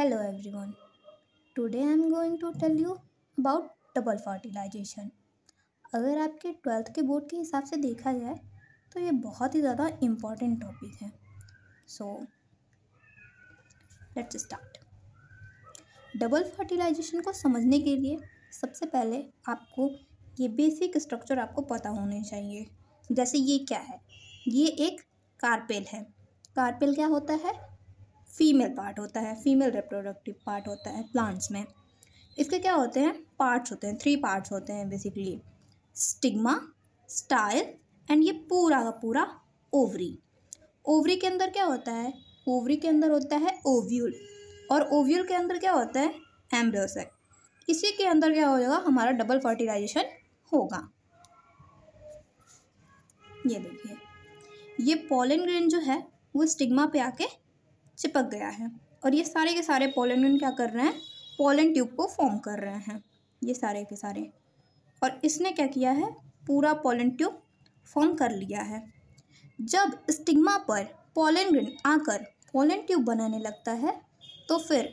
hello everyone today I am going to tell you about double fertilization अगर आपके twelfth के board के हिसाब से देखा जाए तो ये बहुत ही ज़्यादा इम्पॉर्टेंट टॉपिक है so let's start double fertilization को समझने के लिए सबसे पहले आपको ये बेसिक स्ट्रक्चर आपको पता होने चाहिए जैसे ये क्या है ये एक कारपेल है कारपेल क्या होता है फीमेल पार्ट होता है फीमेल रिप्रोडक्टिव पार्ट होता है प्लांट्स में इसके क्या होते हैं पार्ट्स होते हैं थ्री पार्ट्स होते हैं बेसिकली स्टिग्मा स्टाइल एंड ये पूरा का पूरा ओवरी ओवरी के अंदर क्या होता है ओवरी के अंदर होता है ओव्यूल और ओव्यूल के अंदर क्या होता है एम्ब्रोसेक इसी के अंदर क्या होगा हमारा डबल फर्टिलाइजेशन होगा ये देखिए ये पॉलन ग्रेन जो है वो स्टिग्मा पे आके चिपक गया है और ये सारे के सारे पोलन क्या कर रहे हैं पोलन ट्यूब को फॉर्म कर रहे हैं ये सारे के सारे और इसने क्या किया है पूरा पोलन ट्यूब फॉर्म कर लिया है जब स्टिग्मा पर पोलन ग्रिन आकर पोलन ट्यूब बनाने लगता है तो फिर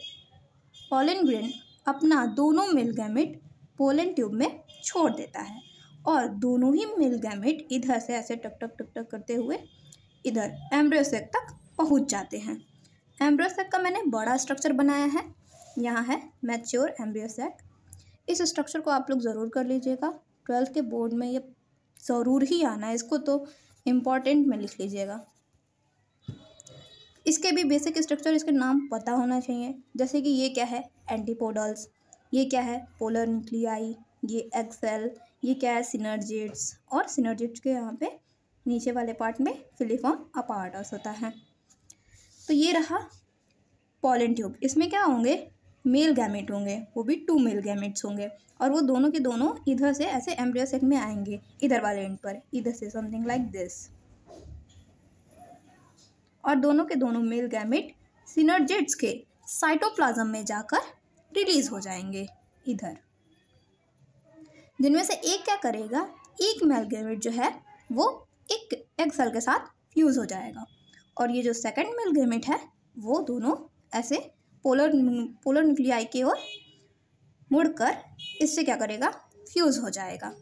पोलन ग्रिन अपना दोनों मिल गैमिट पोलन ट्यूब में छोड़ देता है और दोनों ही मिल गैमिट इधर से ऐसे टक टक टक टक करते हुए इधर एम्ब्रोसेक तक पहुंच जाते हैं एम्ब्रियो सैक का मैंने बड़ा स्ट्रक्चर बनाया है यहाँ है मैच्योर एम्ब्रियो सैक इस स्ट्रक्चर को आप लोग ज़रूर कर लीजिएगा ट्वेल्थ के बोर्ड में ये ज़रूर ही आना है इसको तो इम्पॉर्टेंट में लिख लीजिएगा इसके भी बेसिक स्ट्रक्चर इसके नाम पता होना चाहिए जैसे कि ये क्या है एंटीपोडल्स ये क्या है पोलर न्यूक्लियाई ये एक्सेल ये क्या है सिनर्जिट्स और सिनर्जिट्स के यहाँ पे नीचे वाले पार्ट में फिलीफॉर्म अपार्टर्स होता है तो ये रहा पॉलन ट्यूब इसमें क्या होंगे मेल गैमेट होंगे वो भी टू मेल गैमेट्स होंगे और वो दोनों के दोनों इधर से ऐसे एम्ब्रियो सेट में आएंगे इधर वाले एंड पर इधर से समथिंग लाइक दिस और दोनों के दोनों मेल गैमेट सिनर्जेट्स के साइटोप्लाज्म में जाकर रिलीज हो जाएंगे इधर जिनमें से एक क्या करेगा एक मेल गैमेट जो है वो एक एक्सल के साथ फ्यूज़ हो जाएगा और ये जो सेकेंड मेलगेमेट है वो दोनों ऐसे पोलर पोलर न्यूक्लियाई की ओर मुड़कर इससे क्या करेगा फ्यूज़ हो जाएगा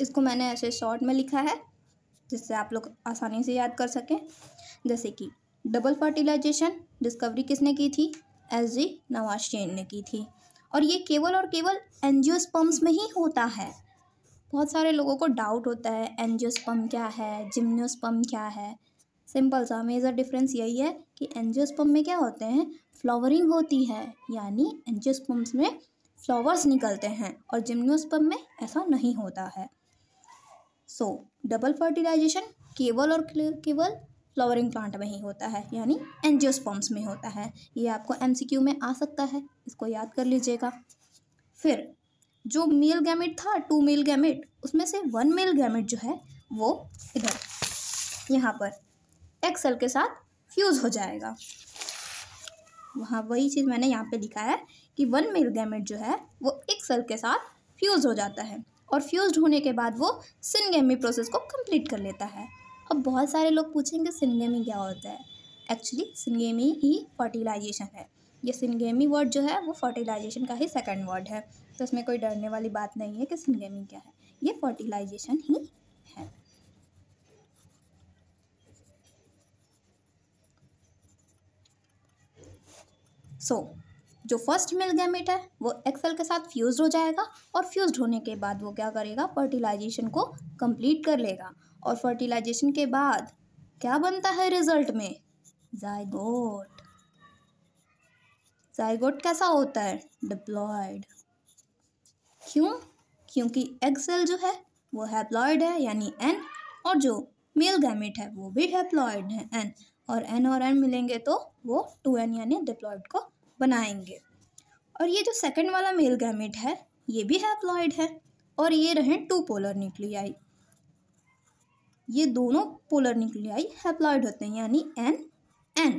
इसको मैंने ऐसे शॉर्ट में लिखा है जिससे आप लोग आसानी से याद कर सकें जैसे कि डबल फर्टिलाइजेशन डिस्कवरी किसने की थी एस जी नवाज जैन ने की थी और ये केवल और केवल एनजियोस्पम्स में ही होता है बहुत सारे लोगों को डाउट होता है एनजियोस्पम क्या है जिम्नोस्पम क्या है सिंपल सा मेजर डिफरेंस यही है कि एनजियोस्पम में क्या होते हैं फ्लावरिंग होती है यानी एनजियोस्पम्स में फ्लावर्स निकलते हैं और जिम्नोस्पम में ऐसा नहीं होता है सो डबल फर्टिलाइजेशन केवल और केवल फ्लावरिंग प्लांट में ही होता है यानी एनजियोस्पॉम्स में होता है ये आपको एमसीक्यू में आ सकता है इसको याद कर लीजिएगा फिर जो मेल गैमेट था टू मेल गैमेट उसमें से वन मेल गैमेट जो है वो इधर यहाँ पर एक्सल के साथ फ्यूज़ हो जाएगा वहाँ वही चीज़ मैंने यहाँ पे लिखा है कि वन मेल गैमेट जो है वो एक सेल के साथ फ्यूज़ हो जाता है और फ्यूज़ होने के बाद वो सिनगेमी प्रोसेस को कंप्लीट कर लेता है अब बहुत सारे लोग पूछेंगे सिनगेमी क्या होता है एक्चुअली सिनगेमी ही फर्टिलाइजेशन है ये सिनगेमी वर्ड जो है वो फर्टिलाइजेशन का ही सेकंड वर्ड है तो इसमें कोई डरने वाली बात नहीं है कि सिनगेमी क्या है ये फर्टिलाइजेशन ही है सो so, जो फर्स्ट मिल गैमेट है वो एक्सेल के साथ फ्यूज हो जाएगा और फ्यूज होने के बाद वो क्या करेगा फर्टिलाइजेशन को कंप्लीट कर लेगा और फर्टिलाइजेशन के बाद क्या बनता है रिजल्ट में जायगोट जायगोट कैसा होता है डिप्लॉयड क्यों क्योंकि एक्सेल जो है वो हैप्लॉयड है यानी एन और जो मेल गैमेट है वो भी हैप्लॉयड है एन और एन और एन मिलेंगे तो वो टू एन यानी डिप्लॉयड को बनाएंगे और ये जो सेकंड वाला मेल गैमेट है ये भी हैप्लॉयड है और ये रहे टू पोलर न्यूक्लियाई ये दोनों पोलर न्यूक्लियाई हैप्लॉयड होते हैं यानी एन एन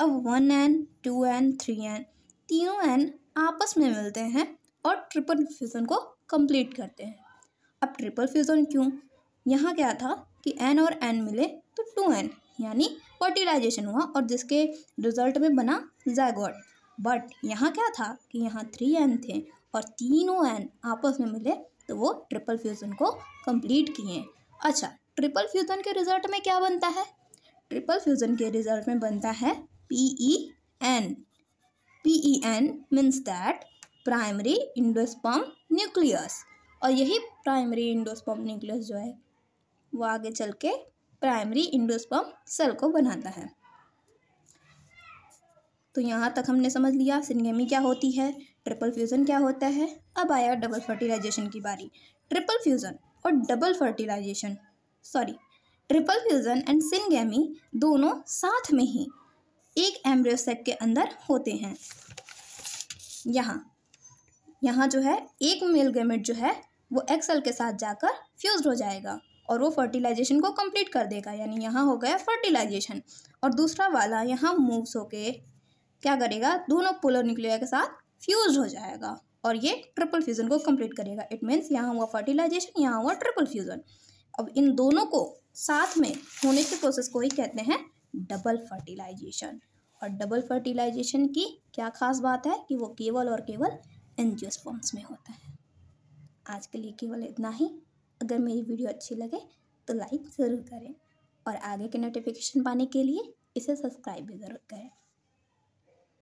अब one N two N three N तीनों एन आपस में मिलते हैं और ट्रिपल फ्यूज़न को कंप्लीट करते हैं अब ट्रिपल फ्यूज़न क्यों यहाँ क्या था कि एन और एन मिले तो टू एन यानी फर्टिलाइजेशन हुआ और जिसके रिजल्ट में बना जैगॉड बट यहाँ क्या था कि यहाँ थ्री एन थे और तीनों एन आपस में मिले तो वो ट्रिपल फ्यूज़न को कंप्लीट किए अच्छा ट्रिपल फ्यूज़न के रिजल्ट में क्या बनता है ट्रिपल फ्यूज़न के रिजल्ट में बनता है P E N P E N means that primary endosperm nucleus और यही प्राइमरी इंडोस्पम न्यूक्लियस जो है वो आगे चल के प्राइमरी इंडोस्पम सेल को बनाता है तो यहाँ तक हमने समझ लिया सिनगेमी क्या होती है ट्रिपल फ्यूज़न क्या होता है अब आया डबल फर्टिलाइजेशन की बारी ट्रिपल फ्यूज़न और double fertilization sorry triple fusion and syngamy दोनों साथ में ही एक एम्ब्रियोसेक के अंदर होते हैं यहाँ यहाँ जो है एक मेल गेमेट जो है वो एक्सल के साथ जाकर फ्यूज हो जाएगा और वो फर्टिलाइजेशन को कंप्लीट कर देगा यानी यहाँ हो गया फर्टिलाइजेशन और दूसरा वाला यहाँ मूव्स होके क्या करेगा दोनों पोलर न्यूक्लिया के साथ फ्यूज हो जाएगा और ये ट्रिपल फ्यूज़न को कंप्लीट करेगा इट मीन्स यहाँ हुआ फर्टिलाइजेशन यहाँ हुआ ट्रिपल फ्यूज़न अब इन दोनों को साथ में होने के प्रोसेस को ही कहते हैं डबल फर्टिलाइजेशन और डबल फर्टिलाइजेशन की क्या खास बात है कि वो केवल और केवल एनजियोस्पॉम्स में होता है आज के लिए केवल इतना ही अगर मेरी वीडियो अच्छी लगे तो लाइक ज़रूर करें और आगे के नोटिफिकेशन पाने के लिए इसे सब्सक्राइब भी ज़रूर करें